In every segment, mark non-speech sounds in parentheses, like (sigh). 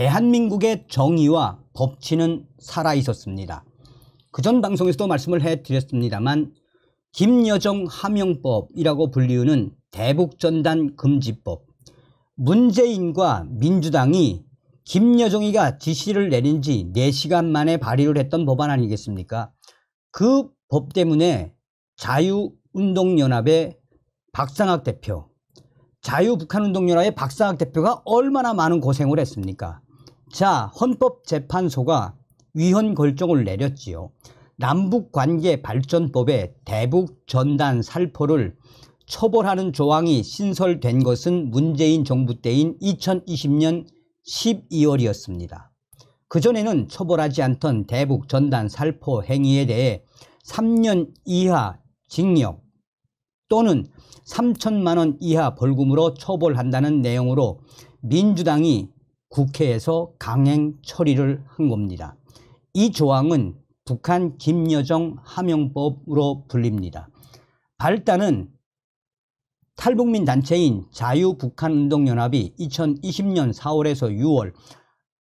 대한민국의 정의와 법치는 살아 있었습니다. 그 전 방송에서도 말씀을 해드렸습니다만 김여정 하명법이라고 불리우는 대북전단 금지법 문재인과 민주당이 김여정이가 지시를 내린 지 4시간 만에 발의를 했던 법안 아니겠습니까? 그 법 때문에 자유운동연합의 박상학 대표, 자유북한운동연합의 박상학 대표가 얼마나 많은 고생을 했습니까? 자, 헌법재판소가 위헌 결정을 내렸지요. 남북관계발전법의 대북 전단 살포를 처벌하는 조항이 신설된 것은 문재인 정부 때인 2020년 12월이었습니다. 그전에는 처벌하지 않던 대북 전단 살포 행위에 대해 3년 이하 징역 또는 3천만 원 이하 벌금으로 처벌한다는 내용으로 민주당이 국회에서 강행 처리를 한 겁니다. 이 조항은 북한 김여정 하명법으로 불립니다. 발단은 탈북민 단체인 자유북한운동연합이 2020년 4월에서 6월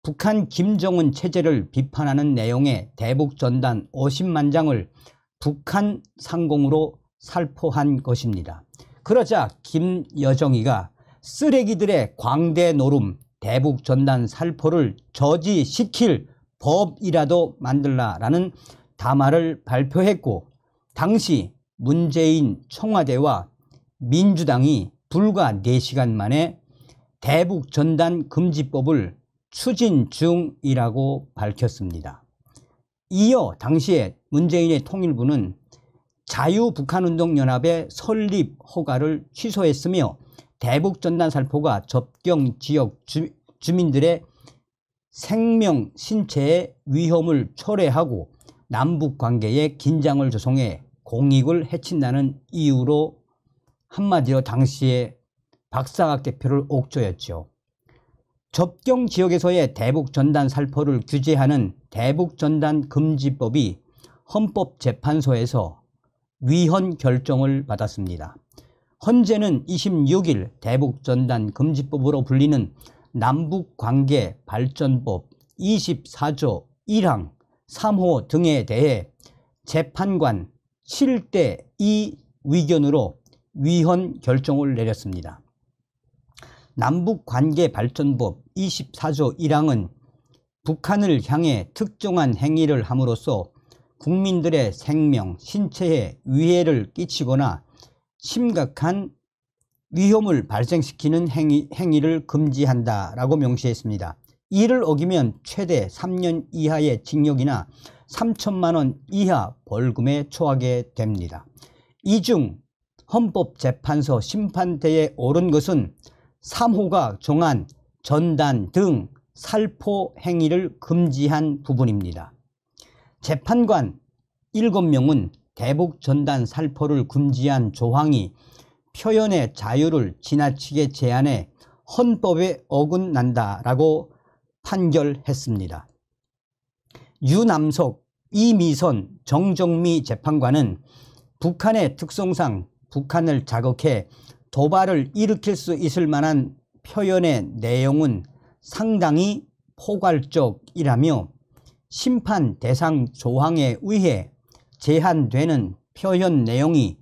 북한 김정은 체제를 비판하는 내용의 대북 전단 50만 장을 북한 상공으로 살포한 것입니다. 그러자 김여정이가 쓰레기들의 광대 노름, 대북 전단 살포를 저지시킬 법이라도 만들라라는 담화를 발표했고 당시 문재인 청와대와 민주당이 불과 4시간 만에 대북 전단 금지법을 추진 중이라고 밝혔습니다. 이어 당시에 문재인의 통일부는 자유북한운동연합의 설립 허가를 취소했으며 대북 전단살포가 접경 지역 주, 주민들의 생명, 신체에 위험을 초래하고 남북 관계에 긴장을 조성해 공익을 해친다는 이유로 한마디로 당시에 박사학 개표를 옥조였죠 접경 지역에서의 대북 전단 살포를 규제하는 대북 전단 금지법이 헌법재판소에서 위헌 결정을 받았습니다. 헌재는 26일 대북전단 금지법으로 불리는 남북관계 발전법 24조 1항 3호 등에 대해 재판관 7대 2 위견으로 위헌 결정을 내렸습니다. 남북관계발전법 24조 1항은 북한을 향해 특정한 행위를 함으로써 국민들의 생명, 신체에 위해를 끼치거나 심각한 위험을 발생시키는 행위, 행위를 금지한다라고 명시했습니다. 이를 어기면 최대 3년 이하의 징역이나 3천만 원 이하 벌금에 처하게 됩니다. 이 중 헌법재판소 심판대에 오른 것은 3호가 정한 전단 등 살포 행위를 금지한 부분입니다. 재판관 7명은 대북 전단 살포를 금지한 조항이 표현의 자유를 지나치게 제한해 헌법에 어긋난다라고 판결했습니다. 유남석, 이미선, 정정미 재판관은 북한의 특성상 북한을 자극해 도발을 일으킬 수 있을 만한 표현의 내용은 상당히 포괄적이라며 심판 대상 조항에 의해 제한되는 표현 내용이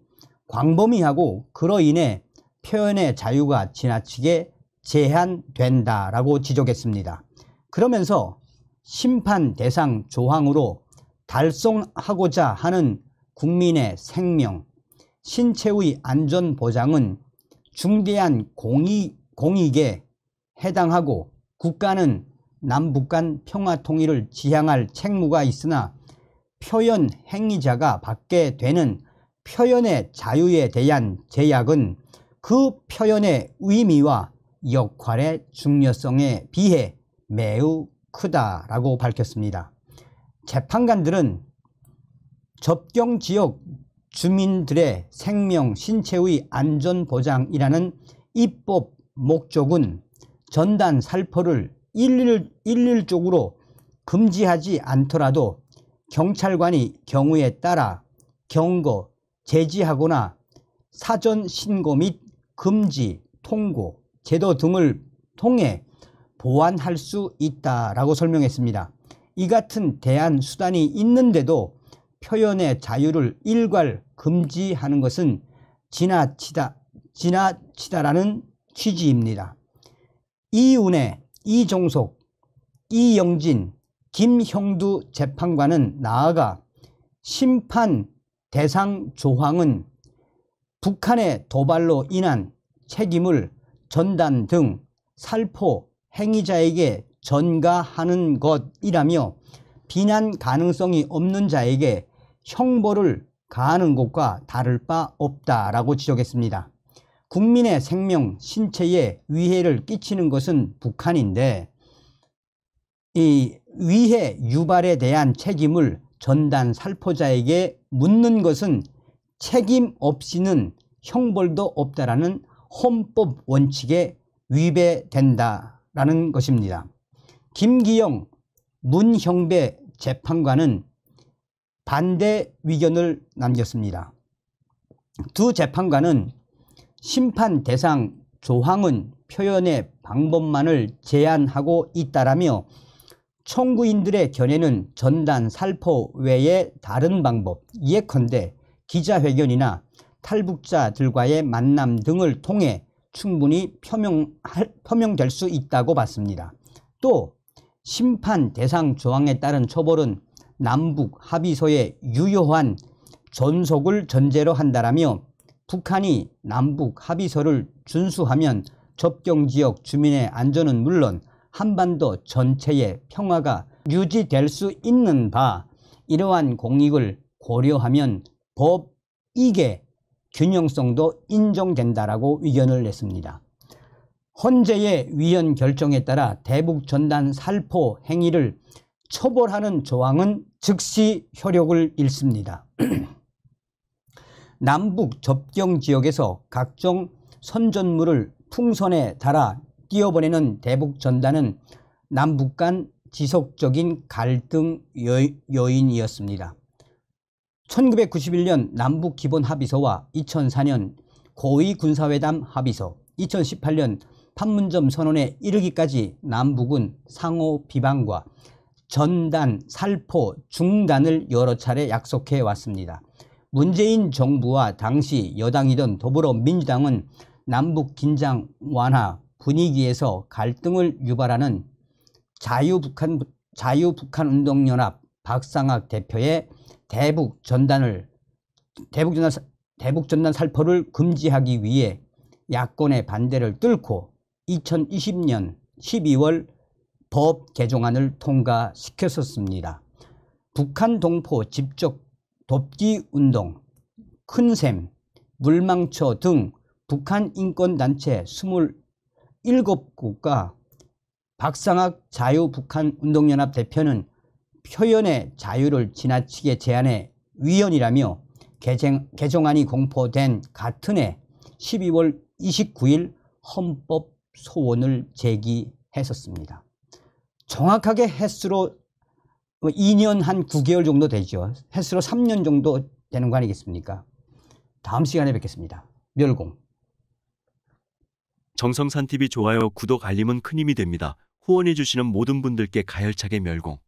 광범위하고 그로 인해 표현의 자유가 지나치게 제한된다라고 지적했습니다. 그러면서 심판 대상 조항으로 달성하고자 하는 국민의 생명, 신체의 안전 보장은 중대한 공익, 공익에 해당하고 국가는 남북 간 평화 통일을 지향할 책무가 있으나 표현 행위자가 받게 되는 표현의 자유에 대한 제약은 그 표현의 의미와 역할의 중요성에 비해 매우 크다라고 밝혔습니다. 재판관들은 접경 지역 주민들의 생명, 신체의 안전 보장이라는 입법 목적은 전단 살포를 일률, 일률적으로 금지하지 않더라도 경찰관이 경우에 따라 경고, 제지하거나 사전 신고 및 금지, 통고, 제도 등을 통해 보완할 수 있다라고 설명했습니다. 이 같은 대안 수단이 있는데도 표현의 자유를 일괄 금지하는 것은 지나치다, 지나치다라는 취지입니다. 이윤의이종속 이영진, 김형두 재판관은 나아가 심판 대상 조항은 북한의 도발로 인한 책임을 전단 등 살포 행위자에게 전가하는 것이라며 비난 가능성이 없는 자에게 형벌을 가하는 것과 다를 바 없다라고 지적했습니다. 국민의 생명, 신체에 위해를 끼치는 것은 북한인데 이 위해 유발에 대한 책임을 전단 살포자에게 묻는 것은 책임 없이는 형벌도 없다라는 헌법 원칙에 위배된다라는 것입니다. 김기영 문형배 재판관은 반대 의견을 남겼습니다. 두 재판관은 심판 대상 조항은 표현의 방법만을 제한하고 있다라며 청구인들의 견해는 전단, 살포 외에 다른 방법, 예컨대 기자회견이나 탈북자들과의 만남 등을 통해 충분히 표명 표명될 수 있다고 봤습니다. 또 심판 대상 조항에 따른 처벌은 남북 합의서에 유효한 존속을 전제로 한다라며 북한이 남북 합의서를 준수하면 접경 지역 주민의 안전은 물론 한반도 전체의 평화가 유지될 수 있는 바 이러한 공익을 고려하면 법 이게 균형성도 인정된다라고 의견을 냈습니다. 헌재의 위헌 결정에 따라 대북 전단 살포 행위를 처벌하는 조항은 즉시 효력을 잃습니다. (clears throat) 남북 접경 지역에서 각종 선전물을 풍선에 달아 끼어보내는 대북 전단은 남북 간 지속적인 갈등 요인이었습니다. 1991년 남북 기본 합의서와 2004년 고위 군사회담 합의서, 2018년 판문점 선언에 이르기까지 남북은 상호 비방과 전단, 살포, 중단을 여러 차례 약속해 왔습니다. 문재인 정부와 당시 여당이던 더불어민주당은 남북 긴장 완화, 분위기에서 갈등을 유발하는 자유북한 자유북한운동연합 박상학 대표의 대북 전단을 대북 전단 대북 전단 살포를 금지하기 위해 야권의 반대를 뚫고 2020년 12월 법 개정안을 통과시켰었습니다. 북한 동포 직접 돕기 운동, 큰샘, 물망초 등 북한 인권단체 20 일곱 국가 박상학 자유북한운동연합 대표는 표현의 자유를 지나치게 제한해 위헌이라며 개정, 안이 공포된 같은 해 12월 29일 헌법 소원을 제기했었습니다. 정확하게 횟수로 2년 한 9개월 정도 되죠. 횟수로 3년 정도 되는 거 아니겠습니까? 다음 시간에 뵙겠습니다. 멸공. 정성산TV 좋아요, 구독, 알림은 큰 힘이 됩니다. 후원해주시는 모든 분들께 가열차게 멸공.